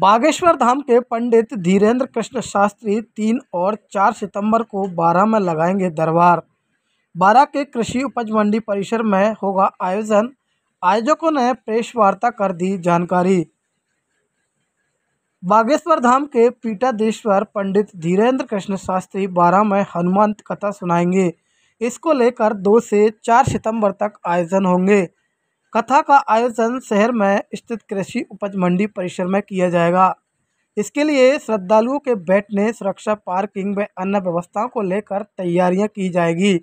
बागेश्वर धाम के पंडित धीरेन्द्र कृष्ण शास्त्री तीन और चार सितंबर को बारह में लगाएंगे दरबार बारह के कृषि उपज मंडी परिसर में होगा आयोजन आयोजकों ने प्रेस वार्ता कर दी जानकारी बागेश्वर धाम के पीठाधीश्वर पंडित धीरेन्द्र कृष्ण शास्त्री बारह में हनुमान कथा सुनाएंगे इसको लेकर दो से चार सितंबर तक आयोजन होंगे कथा का आयोजन शहर में स्थित कृषि उपज मंडी परिसर में किया जाएगा इसके लिए श्रद्धालुओं के बैठने सुरक्षा पार्किंग व अन्य व्यवस्थाओं को लेकर तैयारियां की जाएगी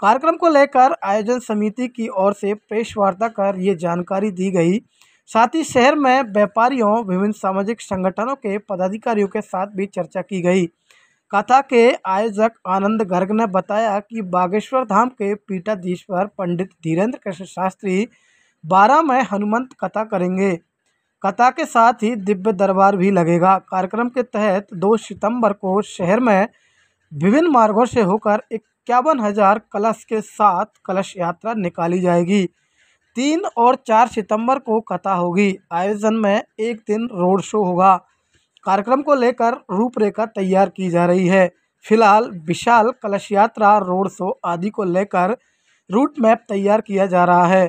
कार्यक्रम को लेकर आयोजन समिति की ओर से प्रेस वार्ता कर ये जानकारी दी गई साथ ही शहर में व्यापारियों विभिन्न सामाजिक संगठनों के पदाधिकारियों के साथ भी चर्चा की गई कथा के आयोजक आनंद गर्ग ने बताया कि बागेश्वर धाम के पीठाधीश्वर पंडित धीरेन्द्र कृष्ण शास्त्री बारह में हनुमंत कथा करेंगे कथा के साथ ही दिव्य दरबार भी लगेगा कार्यक्रम के तहत दो सितंबर को शहर में विभिन्न मार्गों से होकर इक्यावन हजार कलश के साथ कलश यात्रा निकाली जाएगी तीन और चार सितंबर को कथा होगी आयोजन में एक दिन रोड शो होगा कार्यक्रम को लेकर रूपरेखा तैयार की जा रही है फिलहाल विशाल कलश यात्रा रोड शो आदि को लेकर रूट मैप तैयार किया जा रहा है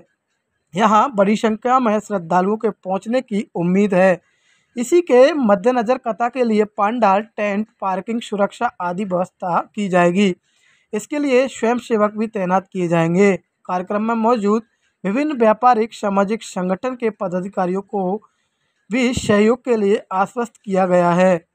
यहाँ बड़ी संख्या में श्रद्धालुओं के पहुँचने की उम्मीद है इसी के मद्देनज़र कथा के लिए पंडाल टेंट पार्किंग सुरक्षा आदि व्यवस्था की जाएगी इसके लिए स्वयं सेवक भी तैनात किए जाएंगे कार्यक्रम में मौजूद विभिन्न व्यापारिक सामाजिक संगठन के पदाधिकारियों को भी सहयोग के लिए आश्वस्त किया गया है